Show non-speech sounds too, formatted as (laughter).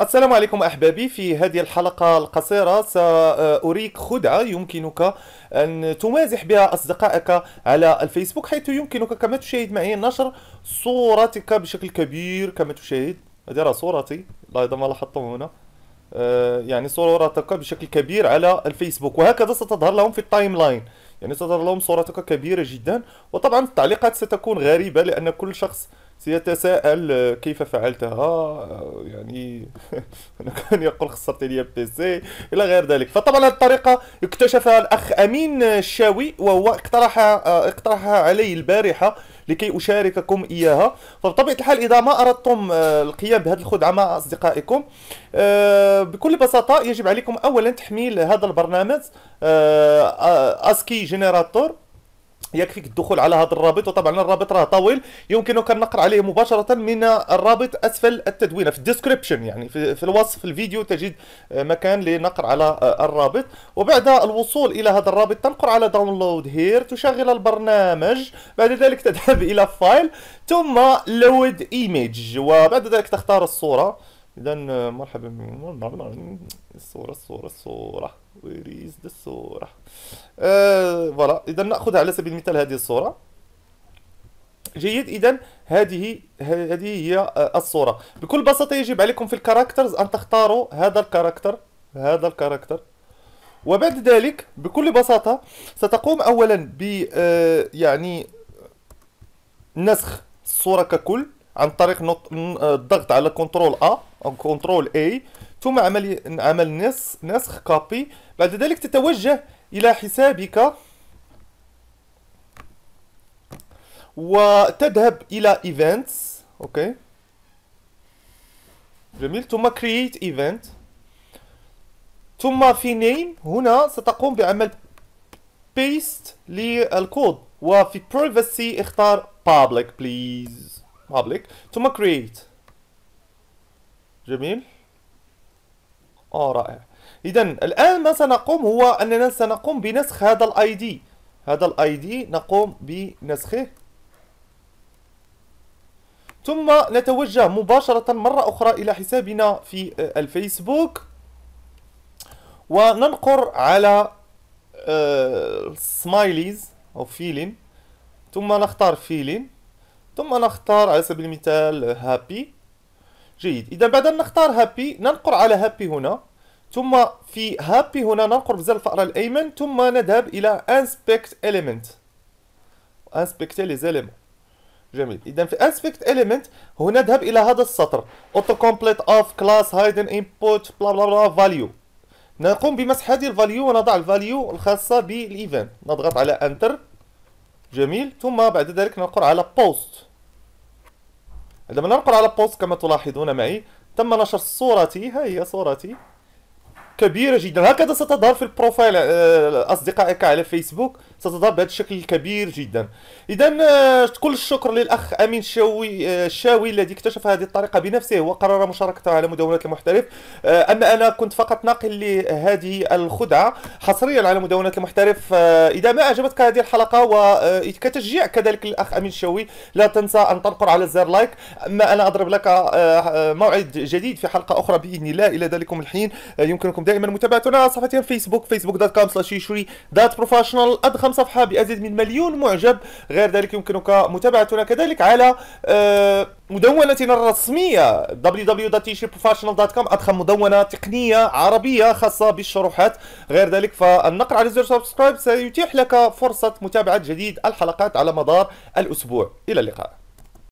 السلام عليكم احبابي في هذه الحلقه القصيره ساريك خدعه يمكنك ان تمازح بها اصدقائك على الفيسبوك حيث يمكنك كما تشاهد معي نشر صورتك بشكل كبير كما تشاهد هذه صورتي اذا ما لاحظتم هنا آه، يعني صورتك بشكل كبير على الفيسبوك وهكذا ستظهر لهم في التايم لاين يعني ستظهر لهم صورتك كبيرة جدا وطبعا التعليقات ستكون غريبة لأن كل شخص سيتساءل كيف فعلتها يعني (laughs) كان يقول خسرت لي بيسي الى غير ذلك فطبعا هذه الطريقه اكتشفها الاخ امين الشاوي وهو اقترح اقترحها علي البارحه لكي أشارككم إياها فبطبيعة الحال إذا ما أردتم آه، القيام بهذه الخدعة مع أصدقائكم آه، بكل بساطة يجب عليكم أولا تحميل هذا البرنامج آه، أسكي جنراتور يكفيك الدخول على هذا الرابط وطبعا الرابط راه طويل يمكنك النقر عليه مباشره من الرابط اسفل التدوينه في الديسكريبشن يعني في, في الوصف الفيديو تجد مكان لنقر على الرابط وبعد الوصول الى هذا الرابط تنقر على داونلود هير تشغل البرنامج بعد ذلك تذهب الى فايل ثم لود ايميج وبعد ذلك تختار الصوره اذا آه، مرحبا بكم نعم، نعم. الصوره الصوره الصوره ويريز ذا الصوره فوالا اذا ناخذ على سبيل المثال هذه الصوره جيد اذا هذه هذه هي آه، الصوره بكل بساطه يجب عليكم في الكاركترز ان تختاروا هذا الكاركتر هذا الكاركتر وبعد ذلك بكل بساطه ستقوم اولا ب آه، يعني نسخ الصوره ككل عن طريق الضغط على كنترول ا كنترول اي ثم عمل عمل نسخ نسخ كوبي بعد ذلك تتوجه الى حسابك وتذهب الى ايفنتس اوكي جميل ثم create event ثم في name هنا ستقوم بعمل بيست للكود وفي privacy اختار public please public ثم create جميل اه رائع اذا الان ما سنقوم هو اننا سنقوم بنسخ هذا الاي دي هذا الاي دي نقوم بنسخه ثم نتوجه مباشرة مرة أخرى إلى حسابنا في آه، الفيسبوك وننقر على سمايليز آه، أو فيلين ثم نختار فيلين ثم نختار على سبيل المثال هابي جيد اذا بعد نختار هابي ننقر على هابي هنا ثم في هابي هنا ننقر بزر الفأر الايمن ثم نذهب الى انسبكت اليمنت انسبكت ليز جميل اذا في انسبكت اليمنت هنا نذهب الى هذا السطر اوتو كومبليت اوف كلاس هايدن انبوت بلا بلا بلا فاليو نقوم بمسح هذه الفاليو ونضع الفاليو الخاصه بالايفنت نضغط على انتر جميل ثم بعد ذلك ننقر على بوست عندما ننقل على بوست كما تلاحظون معي تم نشر صورتي ها هي صورتي كبيرة جدا هكذا ستظهر في البروفايل آه، أصدقائك على فيسبوك بهذا الشكل الكبير جدا اذا آه، كل الشكر للاخ امين الشاوي الشاوي آه، الذي اكتشف هذه الطريقه بنفسه وقرر مشاركتها على مدونه المحترف آه، اما انا كنت فقط ناقل لهذه الخدعه حصريا على مدونه المحترف اذا ما اعجبتك هذه الحلقه وكتشجيع كذلك للاخ امين الشاوي لا تنسى ان تنقر على زر لايك اما انا اضرب لك موعد جديد في حلقه اخرى باذن الله الى ذلكم الحين يمكنكم دائما متابعتنا على صفحتي فيسبوك facebook.com/shuri.professional ادخل صفحة بأزيد من مليون معجب غير ذلك يمكنك متابعتنا كذلك على آه، مدونتنا الرسمية www.teacherprofessional.com أضخم مدونة تقنية عربية خاصة بالشروحات غير ذلك فالنقر على زر سبسكرايب سيتيح لك فرصة متابعة جديد الحلقات على مدار الأسبوع إلى اللقاء